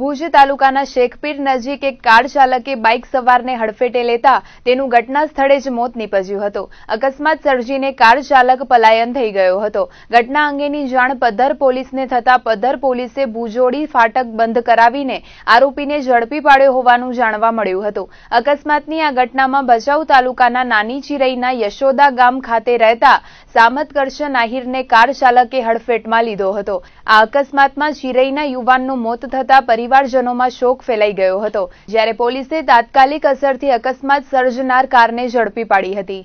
ભુજ તાલુકાના શેખપીર નજીક એક કાર ચાલકે બાઇક સવારને હડફેટે લેતા તેનું ઘટના સ્થળે જ મોત નીપજ્યું હતું અકસ્માત સર્જીને કાર ચાલક પલાયન થઈ ગયો હતો ઘટના અંગેની જાણ પદ્ધર પોલીસને થતાં પદ્ધર પોલીસે ભુજોડી ફાટક બંધ કરાવીને આરોપીને ઝડપી પાડ્યો હોવાનું જાણવા મળ્યું હતું અકસ્માતની આ ઘટનામાં ભચાઉ તાલુકાના નાની ચિરઈના યશોદા ગામ ખાતે રહેતા સામત કરશન આહિરને કાર ચાલકે હડફેટમાં લીધો હતો આ અકસ્માતમાં ચિરઈના યુવાનનું મોત થતાં પરિવારજનોમાં શોક ફેલાઈ ગયો હતો જ્યારે પોલીસે તાત્કાલિક અસરથી અકસ્માત સર્જનાર કારને ઝડપી પાડી હતી